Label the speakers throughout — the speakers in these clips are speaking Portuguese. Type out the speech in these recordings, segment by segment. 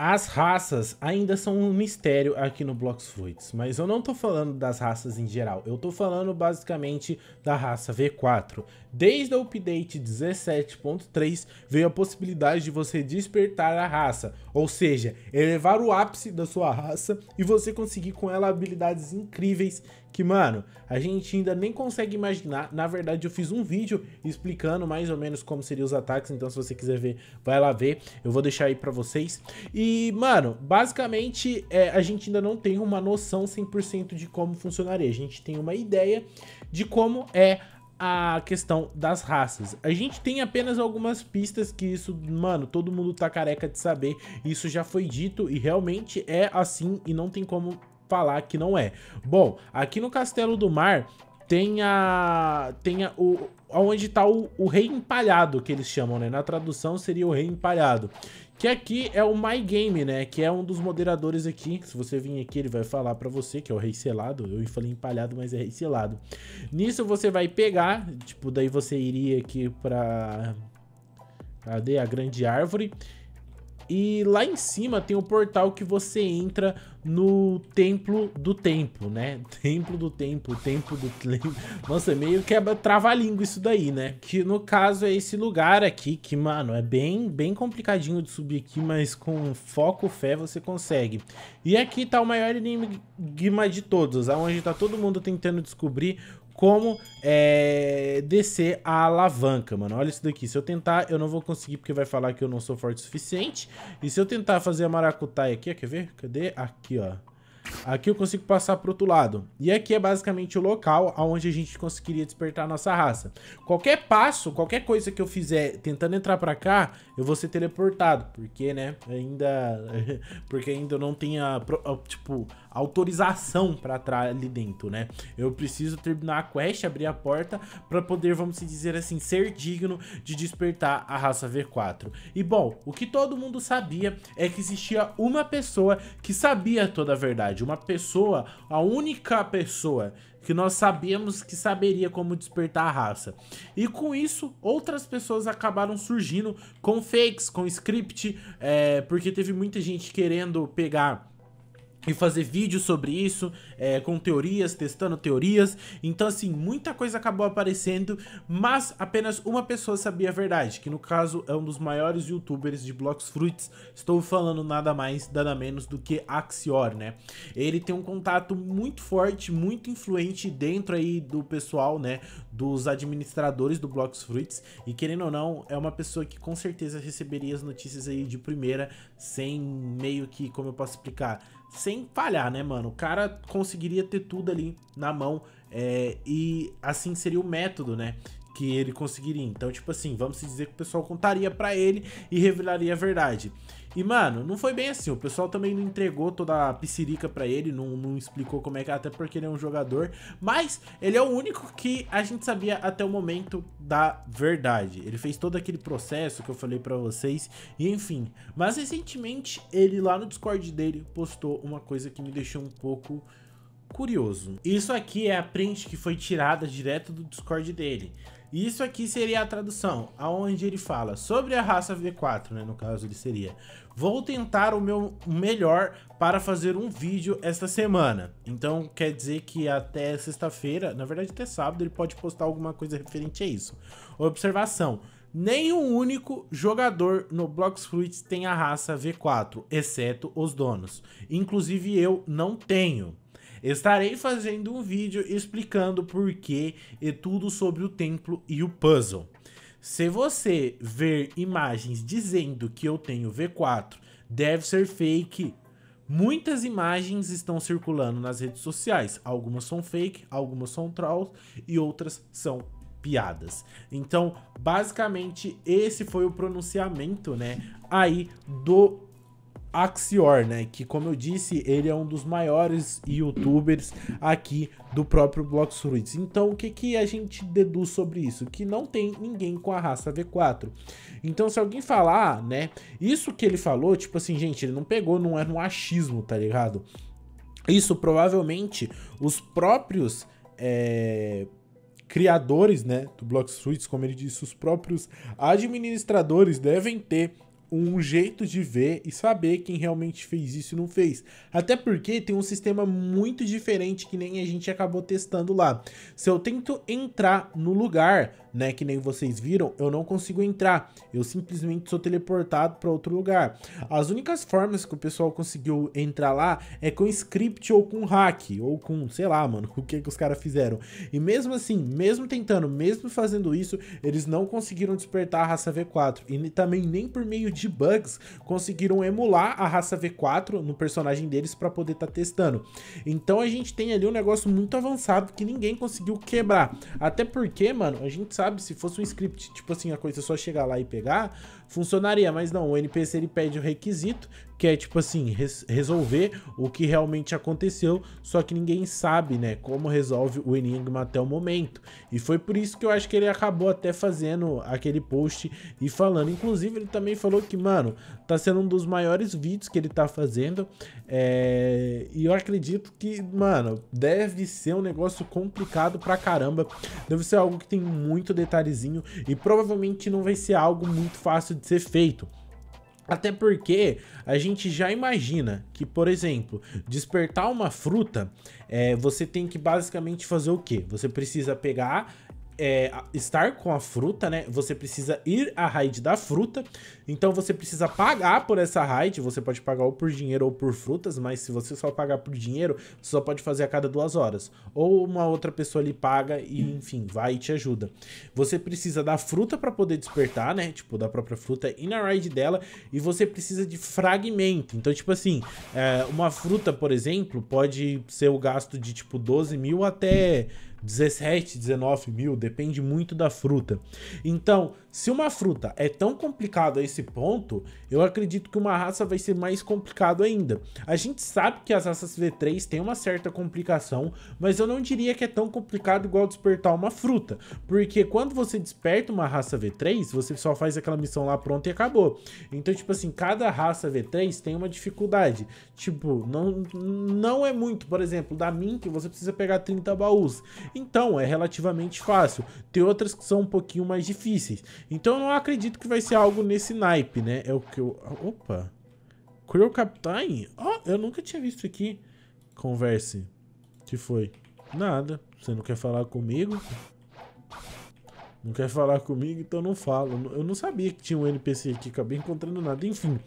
Speaker 1: As raças ainda são um mistério aqui no Blox Fruits, mas eu não tô falando das raças em geral, eu tô falando basicamente da raça V4. Desde o update 17.3 veio a possibilidade de você despertar a raça, ou seja, elevar o ápice da sua raça e você conseguir com ela habilidades incríveis que, mano, a gente ainda nem consegue imaginar. Na verdade, eu fiz um vídeo explicando mais ou menos como seriam os ataques, então se você quiser ver, vai lá ver. Eu vou deixar aí pra vocês. E e, mano, basicamente é, a gente ainda não tem uma noção 100% de como funcionaria. A gente tem uma ideia de como é a questão das raças. A gente tem apenas algumas pistas que isso, mano, todo mundo tá careca de saber. Isso já foi dito e realmente é assim e não tem como falar que não é. Bom, aqui no Castelo do Mar tem a, tem a, o, onde está o, o, rei empalhado, que eles chamam, né? Na tradução seria o rei empalhado. Que aqui é o My Game, né? Que é um dos moderadores aqui. Se você vir aqui, ele vai falar para você, que é o rei selado. Eu falei empalhado, mas é rei selado. Nisso você vai pegar, tipo, daí você iria aqui para Cadê a grande árvore? E lá em cima tem o portal que você entra no templo do tempo, né? Templo do tempo, templo do templo. Nossa, é meio que é trava-língua isso daí, né? Que no caso é esse lugar aqui, que, mano, é bem, bem complicadinho de subir aqui, mas com foco, fé, você consegue. E aqui tá o maior enigma de todos, aonde tá todo mundo tentando descobrir como é, descer a alavanca, mano. Olha isso daqui. Se eu tentar, eu não vou conseguir, porque vai falar que eu não sou forte o suficiente. E se eu tentar fazer a maracutaia aqui, ó, quer ver? Cadê? Aqui, ó. Aqui eu consigo passar para outro lado. E aqui é basicamente o local onde a gente conseguiria despertar a nossa raça. Qualquer passo, qualquer coisa que eu fizer tentando entrar para cá, eu vou ser teleportado. Porque, né, ainda... porque ainda não tem a, tipo, autorização para entrar ali dentro, né? Eu preciso terminar a quest, abrir a porta, para poder, vamos dizer assim, ser digno de despertar a raça V4. E, bom, o que todo mundo sabia é que existia uma pessoa que sabia toda a verdade verdade, uma pessoa, a única pessoa que nós sabemos que saberia como despertar a raça. E com isso, outras pessoas acabaram surgindo com fakes, com script, é, porque teve muita gente querendo pegar e fazer vídeos sobre isso, é, com teorias, testando teorias. Então, assim, muita coisa acabou aparecendo, mas apenas uma pessoa sabia a verdade, que no caso é um dos maiores youtubers de Blocks Fruits. Estou falando nada mais, nada menos do que Axior, né? Ele tem um contato muito forte, muito influente dentro aí do pessoal, né? Dos administradores do Blocks Fruits. E querendo ou não, é uma pessoa que com certeza receberia as notícias aí de primeira, sem meio que, como eu posso explicar sem falhar, né, mano? O cara conseguiria ter tudo ali na mão é, e assim seria o método, né? Que ele conseguiria. Então, tipo assim, vamos dizer que o pessoal contaria para ele e revelaria a verdade. E, mano, não foi bem assim. O pessoal também não entregou toda a piscirica para ele, não, não explicou como é que. É, até porque ele é um jogador. Mas ele é o único que a gente sabia até o momento da verdade. Ele fez todo aquele processo que eu falei para vocês. E enfim. Mas recentemente, ele lá no Discord dele postou uma coisa que me deixou um pouco curioso. Isso aqui é a print que foi tirada direto do Discord dele. Isso aqui seria a tradução, aonde ele fala sobre a raça V4, né? No caso, ele seria: Vou tentar o meu melhor para fazer um vídeo esta semana. Então, quer dizer que até sexta-feira, na verdade, até sábado, ele pode postar alguma coisa referente a isso. Observação: Nenhum único jogador no Blox Fruits tem a raça V4, exceto os donos. Inclusive, eu não tenho. Estarei fazendo um vídeo explicando por que e tudo sobre o templo e o puzzle. Se você ver imagens dizendo que eu tenho V4, deve ser fake. Muitas imagens estão circulando nas redes sociais. Algumas são fake, algumas são trolls e outras são piadas. Então, basicamente, esse foi o pronunciamento, né, aí do Axior, né? Que como eu disse, ele é um dos maiores youtubers aqui do próprio Blox Fruits. Então, o que, que a gente deduz sobre isso? Que não tem ninguém com a raça V4. Então, se alguém falar, ah, né? Isso que ele falou, tipo assim, gente, ele não pegou, não era é um achismo, tá ligado? Isso provavelmente os próprios. É criadores né, do Block Suites, como ele disse, os próprios administradores devem ter um jeito de ver e saber quem realmente fez isso e não fez. Até porque tem um sistema muito diferente que nem a gente acabou testando lá. Se eu tento entrar no lugar, né? Que nem vocês viram, eu não consigo entrar. Eu simplesmente sou teleportado para outro lugar. As únicas formas que o pessoal conseguiu entrar lá é com script ou com hack, ou com, sei lá, mano, o que que os caras fizeram. E mesmo assim, mesmo tentando, mesmo fazendo isso, eles não conseguiram despertar a raça V4. E também nem por meio de bugs conseguiram emular a raça V4 no personagem deles para poder estar tá testando. Então a gente tem ali um negócio muito avançado que ninguém conseguiu quebrar. Até porque, mano, a gente sabe? Se fosse um script, tipo assim, a coisa só chegar lá e pegar, funcionaria. Mas não, o NPC ele pede o requisito, que é tipo assim, res resolver o que realmente aconteceu, só que ninguém sabe, né, como resolve o enigma até o momento. E foi por isso que eu acho que ele acabou até fazendo aquele post e falando. Inclusive, ele também falou que, mano, tá sendo um dos maiores vídeos que ele tá fazendo. É... E eu acredito que, mano, deve ser um negócio complicado pra caramba. Deve ser algo que tem muito detalhezinho e provavelmente não vai ser algo muito fácil de ser feito. Até porque a gente já imagina que, por exemplo, despertar uma fruta, é, você tem que basicamente fazer o quê? Você precisa pegar é, estar com a fruta, né? Você precisa ir à raid da fruta. Então você precisa pagar por essa raid. Você pode pagar ou por dinheiro ou por frutas, mas se você só pagar por dinheiro, você só pode fazer a cada duas horas. Ou uma outra pessoa lhe paga e, enfim, vai e te ajuda. Você precisa da fruta para poder despertar, né? Tipo, da própria fruta e na raid dela. E você precisa de fragmento. Então, tipo assim, é, uma fruta, por exemplo, pode ser o gasto de tipo 12 mil até. 17, 19 mil, depende muito da fruta. Então, se uma fruta é tão complicada a esse ponto, eu acredito que uma raça vai ser mais complicado ainda. A gente sabe que as raças V3 têm uma certa complicação, mas eu não diria que é tão complicado igual despertar uma fruta, porque quando você desperta uma raça V3, você só faz aquela missão lá pronta e acabou. Então, tipo assim, cada raça V3 tem uma dificuldade. Tipo, não, não é muito, por exemplo, da Mink você precisa pegar 30 baús. Então, é relativamente fácil. Tem outras que são um pouquinho mais difíceis. Então, eu não acredito que vai ser algo nesse naipe, né? É o que eu... Opa! Crew Captain? Ó, oh, eu nunca tinha visto aqui. Converse. que foi? Nada. Você não quer falar comigo? Não quer falar comigo, então não falo. Eu não sabia que tinha um NPC aqui. Acabei encontrando nada. Enfim.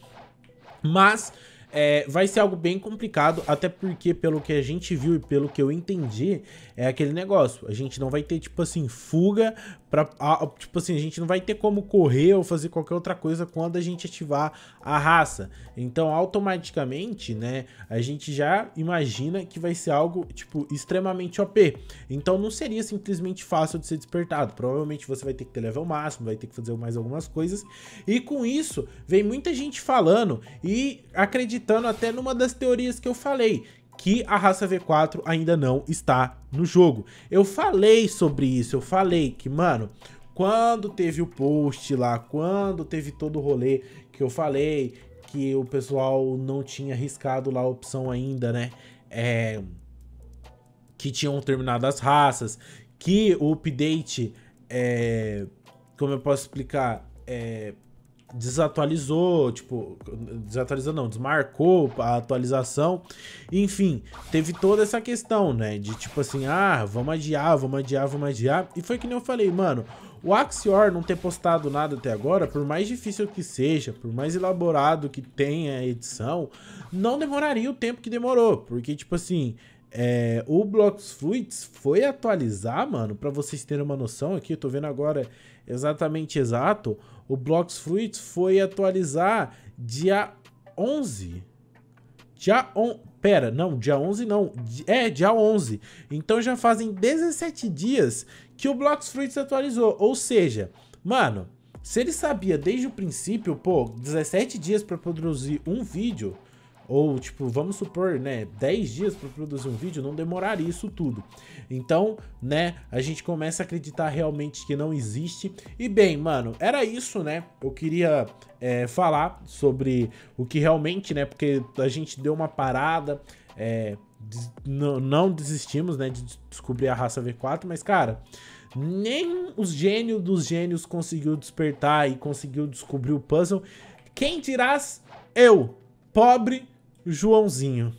Speaker 1: Mas é, vai ser algo bem complicado, até porque, pelo que a gente viu e pelo que eu entendi, é aquele negócio. A gente não vai ter, tipo assim, fuga para tipo assim, a gente não vai ter como correr ou fazer qualquer outra coisa quando a gente ativar a raça. Então, automaticamente, né, a gente já imagina que vai ser algo, tipo, extremamente OP. Então, não seria simplesmente fácil de ser despertado. Provavelmente você vai ter que ter level máximo, vai ter que fazer mais algumas coisas. E com isso, vem muita gente falando e acreditando acreditando até numa das teorias que eu falei, que a raça V4 ainda não está no jogo. Eu falei sobre isso, eu falei que, mano, quando teve o post lá, quando teve todo o rolê que eu falei, que o pessoal não tinha arriscado lá a opção ainda, né? É, que tinham terminado as raças, que o update, é, como eu posso explicar, é, desatualizou, tipo, desatualizou não, desmarcou a atualização. Enfim, teve toda essa questão, né, de tipo assim, ah, vamos adiar, vamos adiar, vamos adiar. E foi que nem eu falei, mano, o Axior não ter postado nada até agora, por mais difícil que seja, por mais elaborado que tenha a edição, não demoraria o tempo que demorou, porque tipo assim, é, o Blocks Fluids foi atualizar, mano, para vocês terem uma noção aqui, tô vendo agora exatamente exato, o Blocks Fluids foi atualizar dia 11. Dia 11. Pera, não, dia 11 não, é, dia 11. Então já fazem 17 dias que o Blocks Fluids atualizou, ou seja, mano, se ele sabia desde o princípio, pô, 17 dias para produzir um vídeo... Ou, tipo, vamos supor, né, 10 dias para produzir um vídeo, não demoraria isso tudo. Então, né, a gente começa a acreditar realmente que não existe. E bem, mano, era isso, né? Eu queria é, falar sobre o que realmente, né, porque a gente deu uma parada, é, não, não desistimos, né, de descobrir a raça V4, mas, cara, nem os gênios dos gênios conseguiu despertar e conseguiu descobrir o puzzle. Quem dirás eu, pobre Joãozinho.